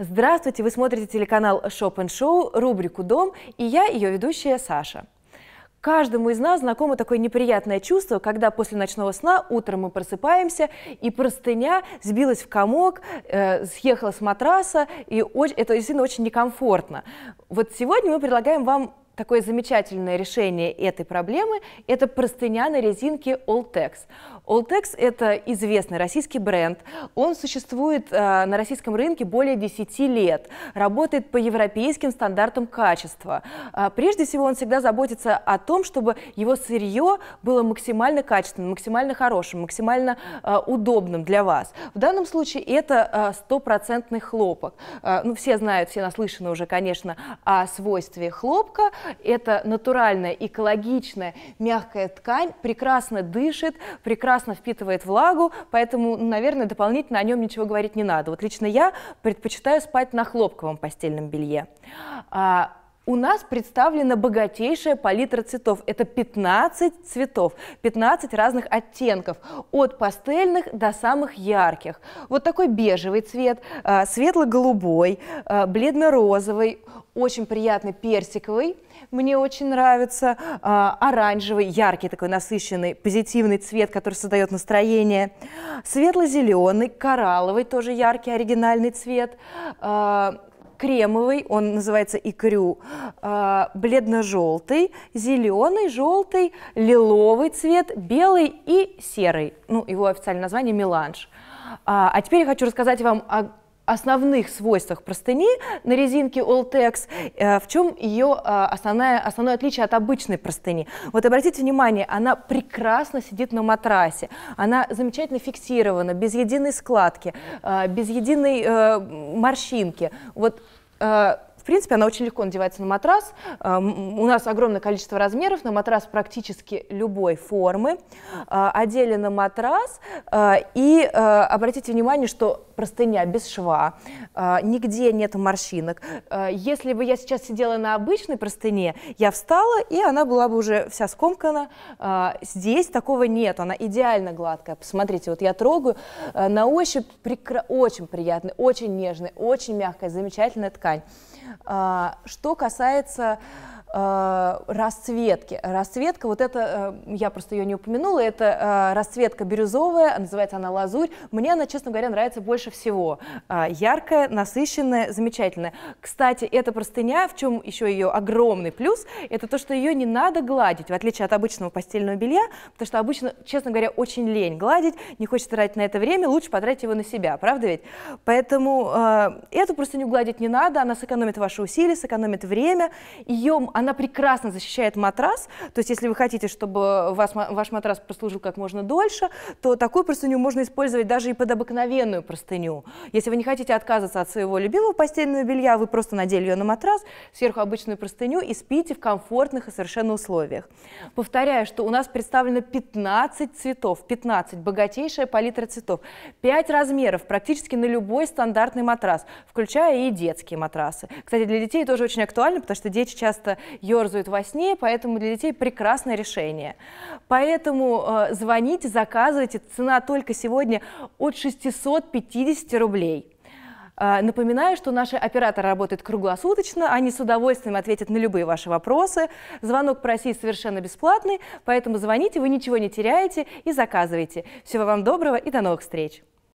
Здравствуйте, вы смотрите телеканал Шоп Шоу, рубрику «Дом» и я, ее ведущая Саша. Каждому из нас знакомо такое неприятное чувство, когда после ночного сна утром мы просыпаемся, и простыня сбилась в комок, э, съехала с матраса, и очень, это действительно очень некомфортно. Вот сегодня мы предлагаем вам такое замечательное решение этой проблемы – это простыня на резинке Alltex. Alltex – это известный российский бренд. Он существует э, на российском рынке более 10 лет, работает по европейским стандартам качества. Э, прежде всего, он всегда заботится о том, чтобы его сырье было максимально качественным, максимально хорошим, максимально э, удобным для вас. В данном случае это э, стопроцентный хлопок. Э, ну, все знают, все наслышаны уже, конечно, о свойстве хлопка – это натуральная, экологичная, мягкая ткань, прекрасно дышит, прекрасно впитывает влагу, поэтому, ну, наверное, дополнительно о нем ничего говорить не надо. Вот лично я предпочитаю спать на хлопковом постельном белье. А, у нас представлена богатейшая палитра цветов. Это 15 цветов, 15 разных оттенков, от пастельных до самых ярких. Вот такой бежевый цвет, а, светло-голубой, а, бледно-розовый, очень приятный персиковый, мне очень нравится, а, оранжевый, яркий такой насыщенный, позитивный цвет, который создает настроение, светло-зеленый, коралловый, тоже яркий, оригинальный цвет, кремовый, он называется икрю, а, бледно-желтый, зеленый, желтый, лиловый цвет, белый и серый. Ну, его официальное название меланж. А, а теперь я хочу рассказать вам о основных свойствах простыни на резинке Oltex, э, в чем ее э, основное, основное отличие от обычной простыни. Вот обратите внимание, она прекрасно сидит на матрасе, она замечательно фиксирована, без единой складки, э, без единой морщинки. Вот в принципе, она очень легко надевается на матрас. Э, у нас огромное количество размеров, на матрас практически любой формы. Э, одели на матрас, э, и обратите внимание, что простыня без шва, нигде нет морщинок. Если бы я сейчас сидела на обычной простыне, я встала, и она была бы уже вся скомкана. Здесь такого нет, она идеально гладкая. Посмотрите, вот я трогаю, на ощупь прикро... очень приятный, очень нежный, очень мягкая, замечательная ткань. А, что касается Э, расцветки. Расцветка, вот это, э, я просто ее не упомянула, это э, расцветка бирюзовая, называется она лазурь. Мне она, честно говоря, нравится больше всего. А, яркая, насыщенная, замечательная. Кстати, эта простыня, в чем еще ее огромный плюс, это то, что ее не надо гладить, в отличие от обычного постельного белья, потому что обычно, честно говоря, очень лень гладить, не хочется тратить на это время, лучше потратить его на себя, правда ведь? Поэтому э, эту простыню гладить не надо, она сэкономит ваши усилия, сэкономит время, ее она она прекрасно защищает матрас, то есть если вы хотите, чтобы вас, ваш матрас прослужил как можно дольше, то такую простыню можно использовать даже и под обыкновенную простыню. Если вы не хотите отказываться от своего любимого постельного белья, вы просто надели ее на матрас, сверху обычную простыню и спите в комфортных и совершенно условиях. Повторяю, что у нас представлено 15 цветов, 15, богатейшая палитра цветов, 5 размеров практически на любой стандартный матрас, включая и детские матрасы. Кстати, для детей тоже очень актуально, потому что дети часто ерзают во сне, поэтому для детей прекрасное решение. Поэтому э, звоните, заказывайте, цена только сегодня от 650 рублей. Э, напоминаю, что наши операторы работают круглосуточно, они с удовольствием ответят на любые ваши вопросы. Звонок по России совершенно бесплатный, поэтому звоните, вы ничего не теряете и заказывайте. Всего вам доброго и до новых встреч!